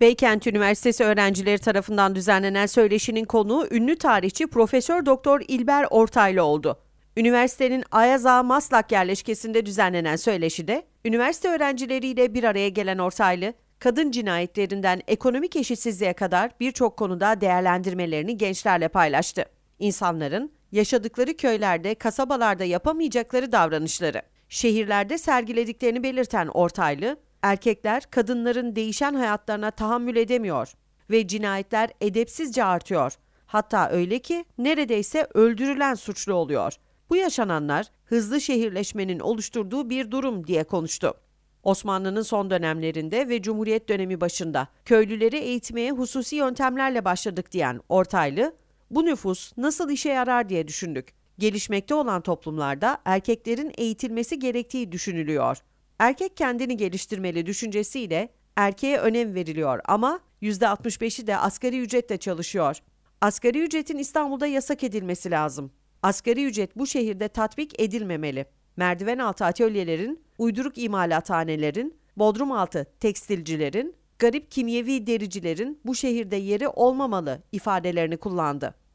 Beykent Üniversitesi öğrencileri tarafından düzenlenen söyleşinin konuğu ünlü tarihçi Profesör Doktor İlber Ortaylı oldu. Üniversitenin Ayaz Maslak yerleşkesinde düzenlenen söyleşide üniversite öğrencileriyle bir araya gelen Ortaylı, kadın cinayetlerinden ekonomik eşitsizliğe kadar birçok konuda değerlendirmelerini gençlerle paylaştı. İnsanların yaşadıkları köylerde, kasabalarda yapamayacakları davranışları, şehirlerde sergilediklerini belirten Ortaylı, Erkekler kadınların değişen hayatlarına tahammül edemiyor ve cinayetler edepsizce artıyor. Hatta öyle ki neredeyse öldürülen suçlu oluyor. Bu yaşananlar hızlı şehirleşmenin oluşturduğu bir durum diye konuştu. Osmanlı'nın son dönemlerinde ve Cumhuriyet dönemi başında köylüleri eğitmeye hususi yöntemlerle başladık diyen Ortaylı, bu nüfus nasıl işe yarar diye düşündük. Gelişmekte olan toplumlarda erkeklerin eğitilmesi gerektiği düşünülüyor. Erkek kendini geliştirmeli düşüncesiyle erkeğe önem veriliyor ama %65'i de asgari ücretle çalışıyor. Asgari ücretin İstanbul'da yasak edilmesi lazım. Asgari ücret bu şehirde tatbik edilmemeli. Merdiven altı atölyelerin, uyduruk imalathanelerin, bodrum altı tekstilcilerin, garip kimyevi dericilerin bu şehirde yeri olmamalı ifadelerini kullandı.